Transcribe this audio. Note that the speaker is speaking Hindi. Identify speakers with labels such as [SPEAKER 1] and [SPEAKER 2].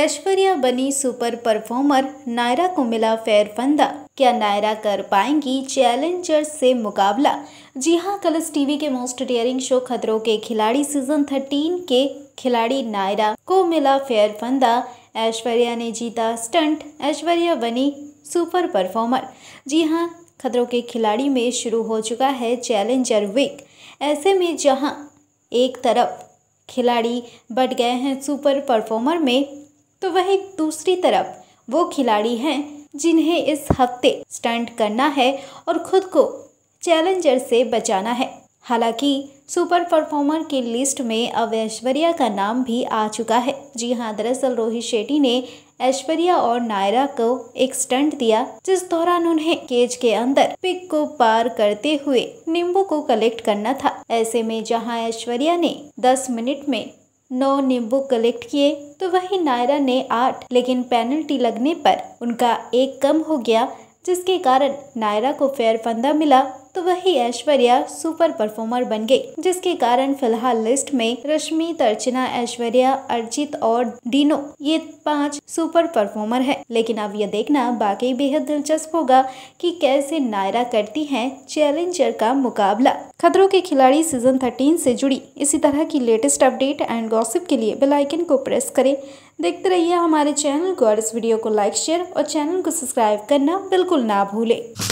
[SPEAKER 1] ऐश्वर्या बनी सुपर परफॉर्मर नायरा को मिला फेयर फंदा क्या नायरा कर पाएंगी चैलेंजर से मुकाबला जी हाँ कलर्स टीवी के most daring show Khatron Ke खिलाड़ी सीजन 13 के खिलाड़ी नायरा को मिला फेयर फंदा ऐश्वर्या ने जीता स्टंट ऐश्वर्या बनी सुपर परफॉर्मर जी हाँ खतरों के खिलाड़ी में शुरू हो चुका है चैलेंजर वीक ऐसे में जहाँ एक तरफ खिलाड़ी बढ़ गए हैं सुपर परफॉर्मर में तो वही दूसरी तरफ वो खिलाड़ी हैं जिन्हें इस हफ्ते स्टंट करना है और खुद को चैलेंजर से बचाना है हालांकि सुपर परफॉर्मर की लिस्ट में अब ऐश्वर्या का नाम भी आ चुका है जी हाँ दरअसल रोहित शेट्टी ने ऐश्वर्या और नायरा को एक स्टंट दिया जिस दौरान उन्हें केज के अंदर पिक को पार करते हुए नींबू को कलेक्ट करना था ऐसे में जहां ऐश्वर्या ने 10 मिनट में नौ नींबू कलेक्ट किए तो वहीं नायरा ने आठ लेकिन पेनल्टी लगने पर उनका एक कम हो गया जिसके कारण नायरा को फेयर फंदा मिला तो वही ऐश्वर्या सुपर परफॉर्मर बन गई जिसके कारण फिलहाल लिस्ट में रश्मि तर्चना ऐश्वर्या अर्जित और डीनो ये पांच सुपर परफॉर्मर हैं लेकिन अब ये देखना बाकी बेहद दिलचस्प होगा कि कैसे नायरा करती हैं चैलेंजर का मुकाबला खतरों के खिलाड़ी सीजन 13 से जुड़ी इसी तरह की लेटेस्ट अपडेट एंड गॉसिप के लिए बेलाइकन को प्रेस करें देखते रहिए हमारे चैनल को और इस वीडियो को लाइक शेयर और चैनल को सब्सक्राइब करना बिल्कुल ना भूलें